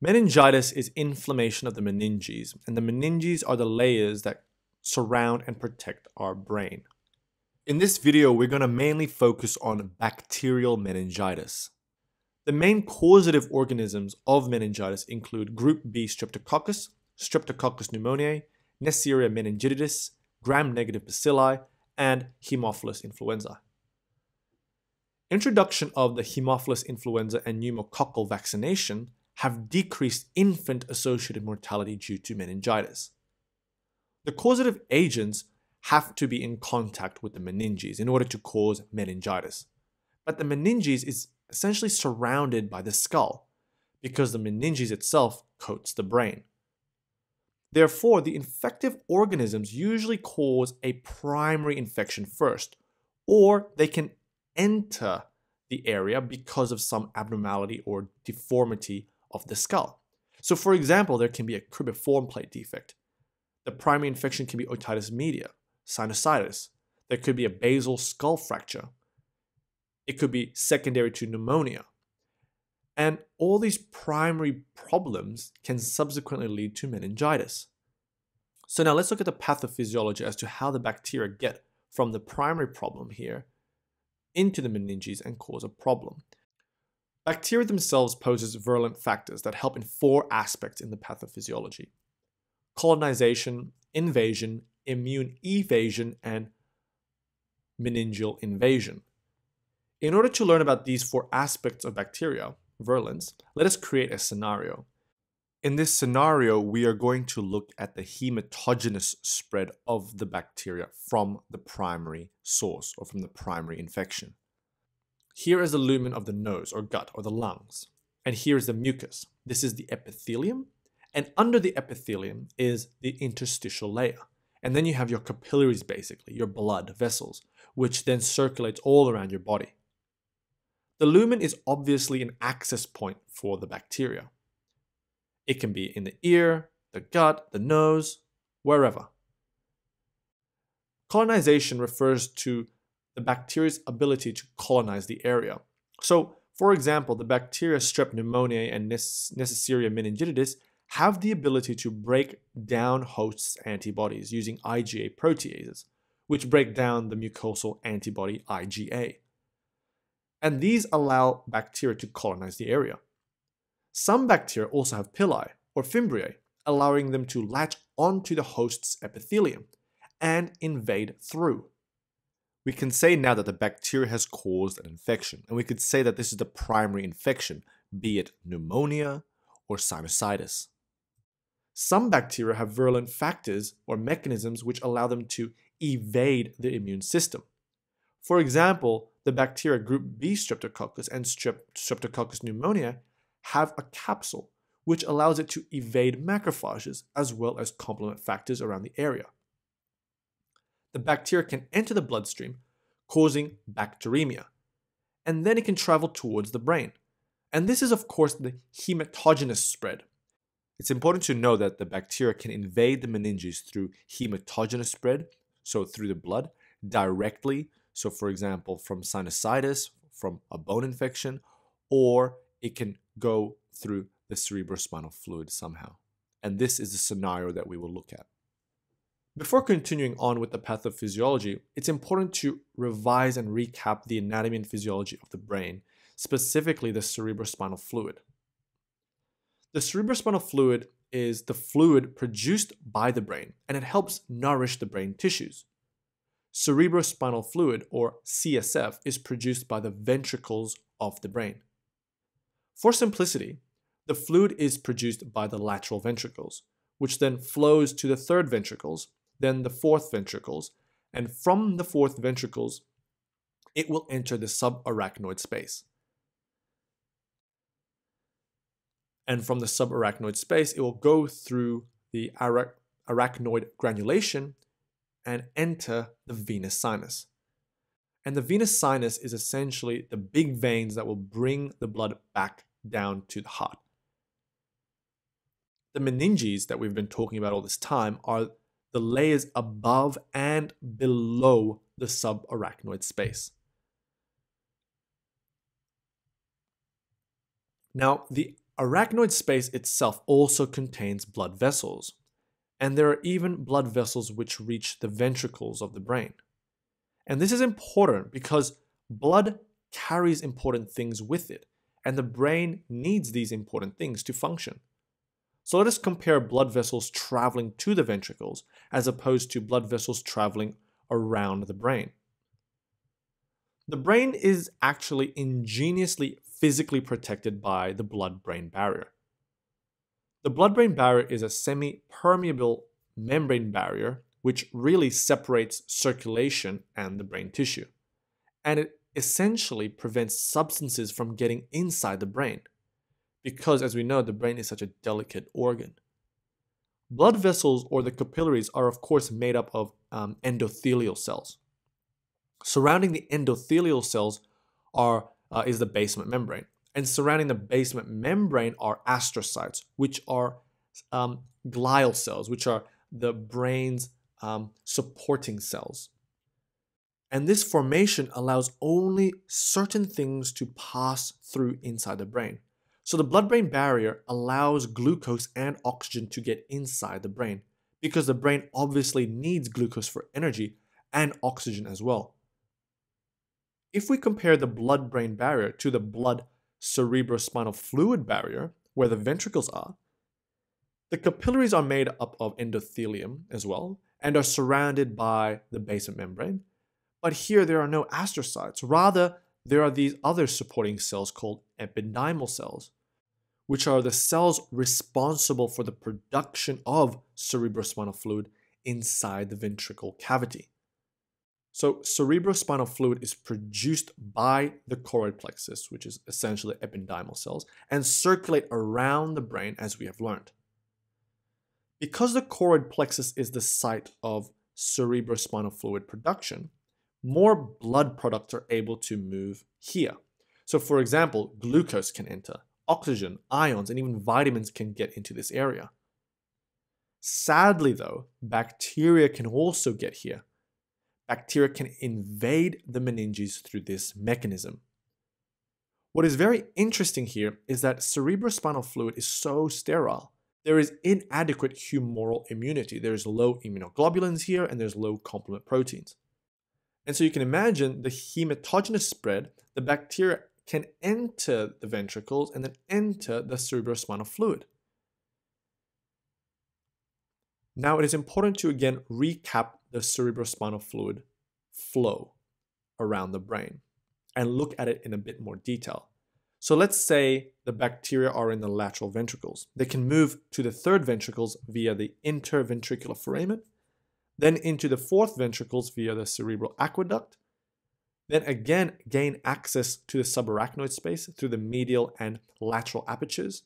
Meningitis is inflammation of the meninges, and the meninges are the layers that surround and protect our brain. In this video, we're going to mainly focus on bacterial meningitis. The main causative organisms of meningitis include group B streptococcus, streptococcus pneumoniae, Neisseria meningitidis, gram-negative bacilli, and Haemophilus influenzae. Introduction of the Haemophilus influenza and pneumococcal vaccination have decreased infant associated mortality due to meningitis. The causative agents have to be in contact with the meninges in order to cause meningitis. But the meninges is essentially surrounded by the skull because the meninges itself coats the brain. Therefore, the infective organisms usually cause a primary infection first, or they can enter the area because of some abnormality or deformity of the skull. So for example, there can be a cribiform plate defect. The primary infection can be otitis media, sinusitis. There could be a basal skull fracture. It could be secondary to pneumonia. And all these primary problems can subsequently lead to meningitis. So now let's look at the pathophysiology as to how the bacteria get from the primary problem here into the meninges and cause a problem. Bacteria themselves poses virulent factors that help in four aspects in the pathophysiology colonization, invasion, immune evasion, and meningeal invasion. In order to learn about these four aspects of bacteria, virulence, let us create a scenario. In this scenario, we are going to look at the hematogenous spread of the bacteria from the primary source or from the primary infection. Here is the lumen of the nose or gut or the lungs. And here is the mucus. This is the epithelium. And under the epithelium is the interstitial layer. And then you have your capillaries, basically, your blood vessels, which then circulates all around your body. The lumen is obviously an access point for the bacteria. It can be in the ear, the gut, the nose, wherever. Colonization refers to the bacteria's ability to colonize the area. So, for example, the bacteria strep pneumoniae and Neisseria meningitidis have the ability to break down hosts' antibodies using IgA proteases, which break down the mucosal antibody IgA. And these allow bacteria to colonize the area. Some bacteria also have pili, or fimbriae, allowing them to latch onto the host's epithelium and invade through. We can say now that the bacteria has caused an infection, and we could say that this is the primary infection, be it pneumonia or sinusitis. Some bacteria have virulent factors or mechanisms which allow them to evade the immune system. For example, the bacteria group B streptococcus and streptococcus pneumonia have a capsule which allows it to evade macrophages as well as complement factors around the area the bacteria can enter the bloodstream, causing bacteremia. And then it can travel towards the brain. And this is, of course, the hematogenous spread. It's important to know that the bacteria can invade the meninges through hematogenous spread, so through the blood, directly, so for example, from sinusitis, from a bone infection, or it can go through the cerebrospinal fluid somehow. And this is the scenario that we will look at. Before continuing on with the pathophysiology, it's important to revise and recap the anatomy and physiology of the brain, specifically the cerebrospinal fluid. The cerebrospinal fluid is the fluid produced by the brain, and it helps nourish the brain tissues. Cerebrospinal fluid, or CSF, is produced by the ventricles of the brain. For simplicity, the fluid is produced by the lateral ventricles, which then flows to the third ventricles, then the fourth ventricles, and from the fourth ventricles, it will enter the subarachnoid space. And from the subarachnoid space, it will go through the arachnoid granulation and enter the venous sinus. And the venous sinus is essentially the big veins that will bring the blood back down to the heart. The meninges that we've been talking about all this time are the layers above and below the subarachnoid space. Now, the arachnoid space itself also contains blood vessels, and there are even blood vessels which reach the ventricles of the brain. And this is important because blood carries important things with it, and the brain needs these important things to function. So let us compare blood vessels traveling to the ventricles as opposed to blood vessels traveling around the brain. The brain is actually ingeniously physically protected by the blood brain barrier. The blood brain barrier is a semi permeable membrane barrier which really separates circulation and the brain tissue. And it essentially prevents substances from getting inside the brain because, as we know, the brain is such a delicate organ. Blood vessels or the capillaries are, of course, made up of um, endothelial cells. Surrounding the endothelial cells are uh, is the basement membrane, and surrounding the basement membrane are astrocytes, which are um, glial cells, which are the brain's um, supporting cells. And this formation allows only certain things to pass through inside the brain. So the blood-brain barrier allows glucose and oxygen to get inside the brain because the brain obviously needs glucose for energy and oxygen as well. If we compare the blood-brain barrier to the blood cerebrospinal fluid barrier, where the ventricles are, the capillaries are made up of endothelium as well and are surrounded by the basement membrane. But here there are no astrocytes. Rather, there are these other supporting cells called ependymal cells which are the cells responsible for the production of cerebrospinal fluid inside the ventricle cavity. So cerebrospinal fluid is produced by the choroid plexus, which is essentially ependymal cells, and circulate around the brain as we have learned. Because the choroid plexus is the site of cerebrospinal fluid production, more blood products are able to move here. So for example, glucose can enter, oxygen, ions, and even vitamins can get into this area. Sadly, though, bacteria can also get here. Bacteria can invade the meninges through this mechanism. What is very interesting here is that cerebrospinal fluid is so sterile. There is inadequate humoral immunity. There is low immunoglobulins here and there's low complement proteins. And so you can imagine the hematogenous spread, the bacteria can enter the ventricles and then enter the cerebrospinal fluid. Now it is important to again recap the cerebrospinal fluid flow around the brain and look at it in a bit more detail. So let's say the bacteria are in the lateral ventricles. They can move to the third ventricles via the interventricular foramen, then into the fourth ventricles via the cerebral aqueduct, then again, gain access to the subarachnoid space through the medial and lateral apertures.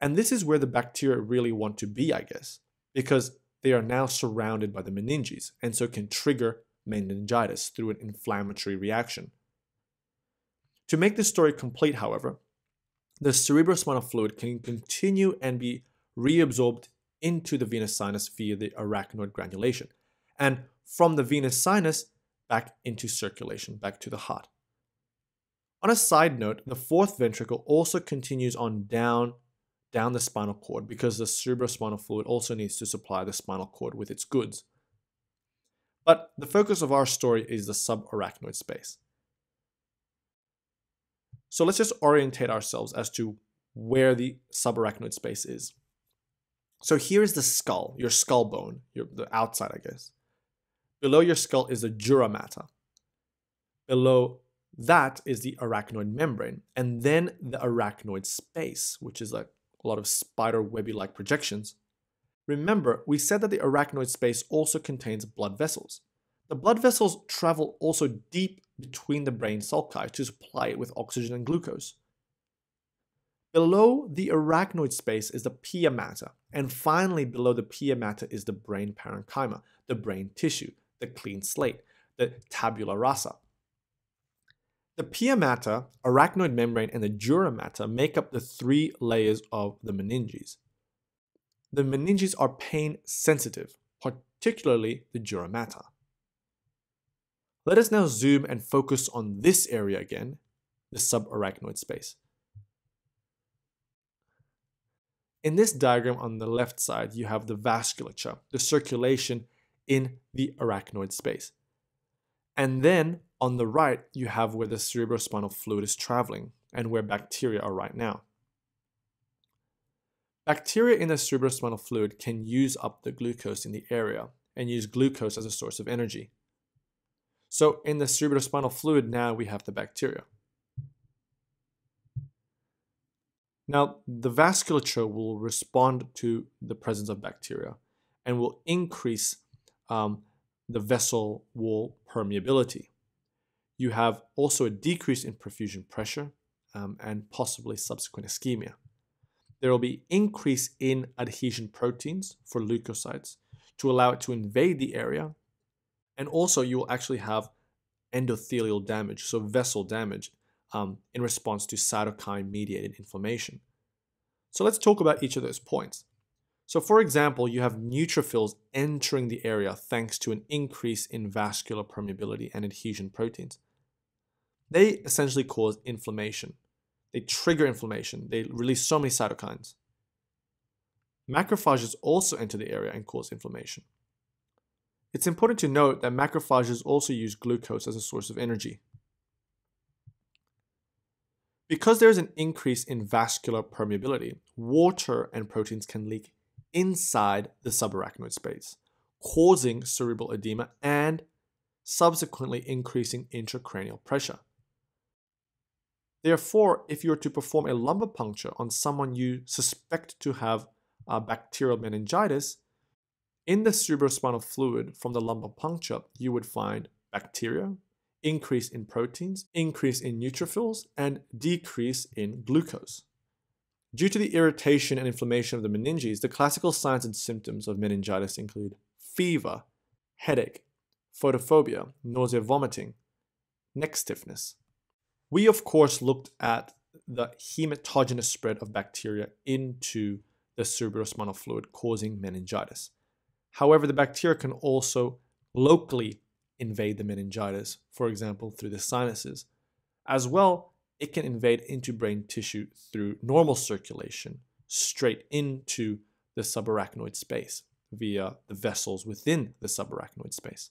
And this is where the bacteria really want to be, I guess, because they are now surrounded by the meninges and so can trigger meningitis through an inflammatory reaction. To make this story complete, however, the cerebrospinal fluid can continue and be reabsorbed into the venous sinus via the arachnoid granulation. And from the venous sinus, back into circulation, back to the heart. On a side note, the fourth ventricle also continues on down, down the spinal cord because the cerebrospinal fluid also needs to supply the spinal cord with its goods. But the focus of our story is the subarachnoid space. So let's just orientate ourselves as to where the subarachnoid space is. So here is the skull, your skull bone, your, the outside, I guess. Below your skull is the dura mater. Below that is the arachnoid membrane. And then the arachnoid space, which is like a lot of spider webby like projections. Remember, we said that the arachnoid space also contains blood vessels. The blood vessels travel also deep between the brain sulci to supply it with oxygen and glucose. Below the arachnoid space is the pia mater, and finally below the pia mater is the brain parenchyma, the brain tissue, the clean slate, the tabula rasa. The pia mater, arachnoid membrane, and the dura mater make up the three layers of the meninges. The meninges are pain sensitive, particularly the dura mater. Let us now zoom and focus on this area again, the subarachnoid space. In this diagram on the left side, you have the vasculature, the circulation in the arachnoid space. And then on the right, you have where the cerebrospinal fluid is traveling and where bacteria are right now. Bacteria in the cerebrospinal fluid can use up the glucose in the area and use glucose as a source of energy. So in the cerebrospinal fluid now we have the bacteria. Now the vasculature will respond to the presence of bacteria and will increase um, the vessel wall permeability. You have also a decrease in perfusion pressure um, and possibly subsequent ischemia. There will be increase in adhesion proteins for leukocytes to allow it to invade the area, and also you will actually have endothelial damage, so vessel damage, um, in response to cytokine mediated inflammation. So let's talk about each of those points. So for example, you have neutrophils entering the area thanks to an increase in vascular permeability and adhesion proteins. They essentially cause inflammation. They trigger inflammation. They release so many cytokines. Macrophages also enter the area and cause inflammation. It's important to note that macrophages also use glucose as a source of energy. Because there is an increase in vascular permeability, water and proteins can leak inside the subarachnoid space, causing cerebral edema and subsequently increasing intracranial pressure. Therefore, if you were to perform a lumbar puncture on someone you suspect to have uh, bacterial meningitis, in the cerebrospinal fluid from the lumbar puncture, you would find bacteria, increase in proteins, increase in neutrophils, and decrease in glucose. Due to the irritation and inflammation of the meninges, the classical signs and symptoms of meningitis include fever, headache, photophobia, nausea, vomiting, neck stiffness. We, of course, looked at the hematogenous spread of bacteria into the cerebrospinal fluid causing meningitis. However, the bacteria can also locally invade the meningitis, for example, through the sinuses. As well, it can invade into brain tissue through normal circulation straight into the subarachnoid space via the vessels within the subarachnoid space.